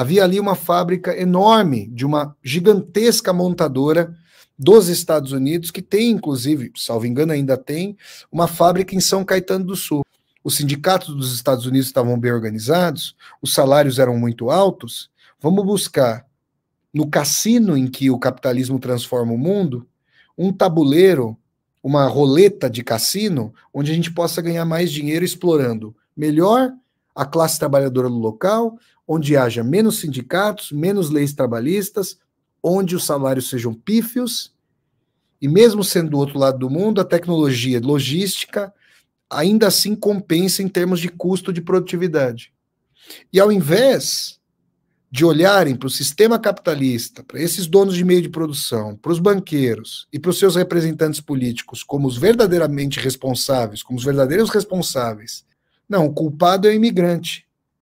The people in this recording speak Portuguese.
Havia ali uma fábrica enorme de uma gigantesca montadora dos Estados Unidos, que tem, inclusive, salvo engano, ainda tem, uma fábrica em São Caetano do Sul. Os sindicatos dos Estados Unidos estavam bem organizados, os salários eram muito altos. Vamos buscar no cassino em que o capitalismo transforma o mundo, um tabuleiro, uma roleta de cassino, onde a gente possa ganhar mais dinheiro explorando melhor a classe trabalhadora no local, onde haja menos sindicatos, menos leis trabalhistas, onde os salários sejam pífios, e mesmo sendo do outro lado do mundo, a tecnologia logística ainda assim compensa em termos de custo de produtividade. E ao invés de olharem para o sistema capitalista, para esses donos de meio de produção, para os banqueiros e para os seus representantes políticos como os verdadeiramente responsáveis, como os verdadeiros responsáveis não, o culpado é o imigrante.